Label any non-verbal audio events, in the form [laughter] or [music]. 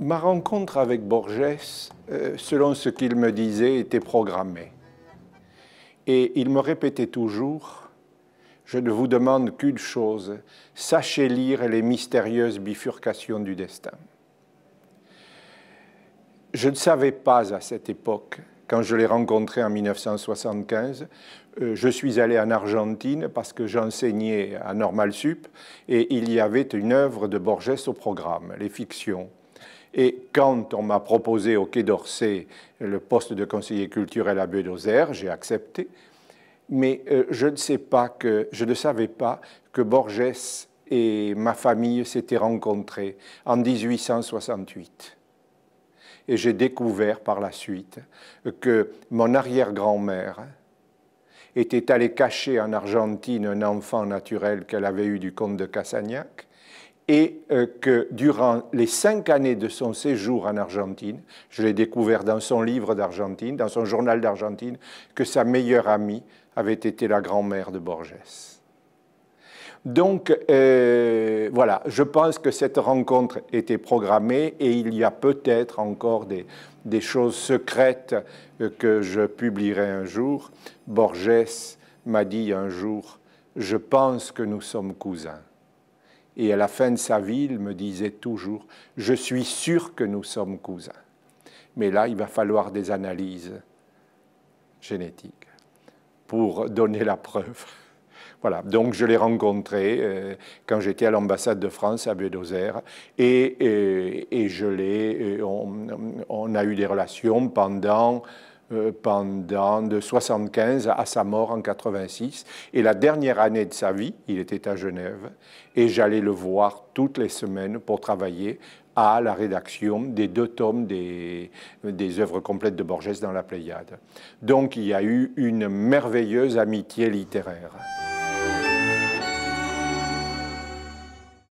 ma rencontre avec Borges, euh, selon ce qu'il me disait, était programmée. Et il me répétait toujours, je ne vous demande qu'une chose, sachez lire les mystérieuses bifurcations du destin. Je ne savais pas à cette époque, quand je l'ai rencontré en 1975, euh, je suis allé en Argentine parce que j'enseignais à Normal Sup et il y avait une œuvre de Borges au programme, les fictions. Et quand on m'a proposé au Quai d'Orsay le poste de conseiller culturel à Buenos Aires, j'ai accepté. Mais euh, je ne je ne savais pas que Borges et ma famille s'étaient rencontrés en 1868. Et j'ai découvert par la suite que mon arrière-grand-mère était allée cacher en Argentine un enfant naturel qu'elle avait eu du comte de Cassagnac et euh, que durant les cinq années de son séjour en Argentine, je l'ai découvert dans son livre d'Argentine, dans son journal d'Argentine, que sa meilleure amie avait été la grand-mère de Borges. Donc euh, voilà, je pense que cette rencontre était programmée et il y a peut-être encore des, choses secrètes euh, que je publierai un jour. Borges m'a dit un jour, je pense que nous sommes cousins et à la fin de sa vie, il me disait toujours, je suis sûr que nous sommes cousins. Mais là, il va falloir des analyses génétiques pour donner la preuve. [laughs] Voilà, donc je l'ai rencontré euh, quand j'étais à l'ambassade de France à Buenos euh, et, je euh, on, a eu des relations pendant euh, pendant de 75 à sa mort en 86. Et la dernière année de sa vie, il était à Genève et j'allais le voir toutes les semaines pour travailler à la rédaction des deux tomes des, des œuvres complètes de Borges dans la Pléiade. Donc il y a eu une merveilleuse amitié littéraire.